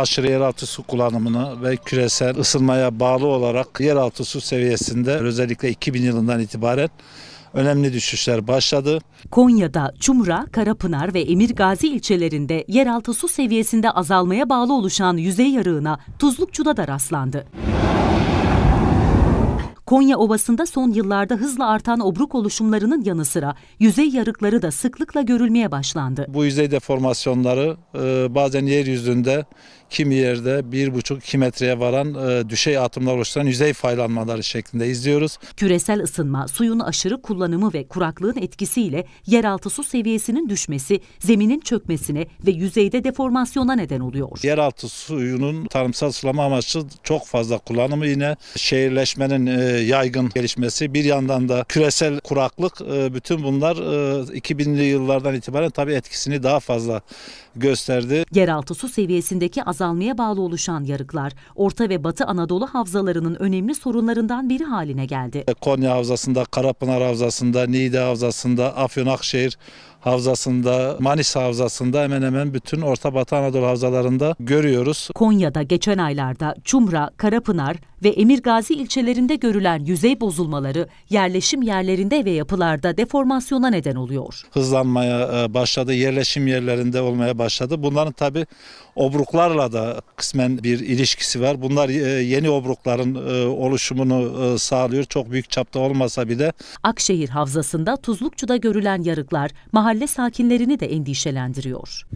aşırı yeraltı su kullanımını ve küresel ısınmaya bağlı olarak yeraltı su seviyesinde özellikle 2000 yılından itibaren önemli düşüşler başladı. Konya'da Çumra, Karapınar ve Emirgazi ilçelerinde yeraltı su seviyesinde azalmaya bağlı oluşan yüzey yarığına Tuzlukçu'da da rastlandı. Konya Ovası'nda son yıllarda hızla artan obruk oluşumlarının yanı sıra yüzey yarıkları da sıklıkla görülmeye başlandı. Bu yüzey deformasyonları e, bazen yeryüzünde kimi yerde 1,5-2 metreye varan e, düşey atımlar oluşturan yüzey faylanmaları şeklinde izliyoruz. Küresel ısınma, suyun aşırı kullanımı ve kuraklığın etkisiyle yeraltı su seviyesinin düşmesi, zeminin çökmesine ve yüzeyde deformasyona neden oluyor. Yeraltı suyunun tarımsal sulama amaçlı çok fazla kullanımı yine şehirleşmenin e, yaygın gelişmesi, bir yandan da küresel kuraklık e, bütün bunlar 2000'li e, yıllardan itibaren tabii etkisini daha fazla gösterdi. Yeraltı su seviyesindeki azalmaya bağlı oluşan yarıklar Orta ve Batı Anadolu havzalarının önemli sorunlarından biri haline geldi. Konya havzasında, Karapınar havzasında, Niğde havzasında, Afyon Akşehir havzasında, Manisa havzasında hemen hemen bütün Orta Batı Anadolu havzalarında görüyoruz. Konya'da geçen aylarda Çumra, Karapınar ve Emirgazi ilçelerinde görülen yüzey bozulmaları yerleşim yerlerinde ve yapılarda deformasyona neden oluyor. Hızlanmaya e, başladı, yerleşim yerlerinde olmaya başladı. Bunların tabi obruklarla da kısmen bir ilişkisi var. Bunlar e, yeni obrukların e, oluşumunu sağlıyor. Çok büyük çapta olmasa bile. Akşehir Havzası'nda Tuzlukçu'da görülen yarıklar mahalle mahalle sakinlerini de endişelendiriyor.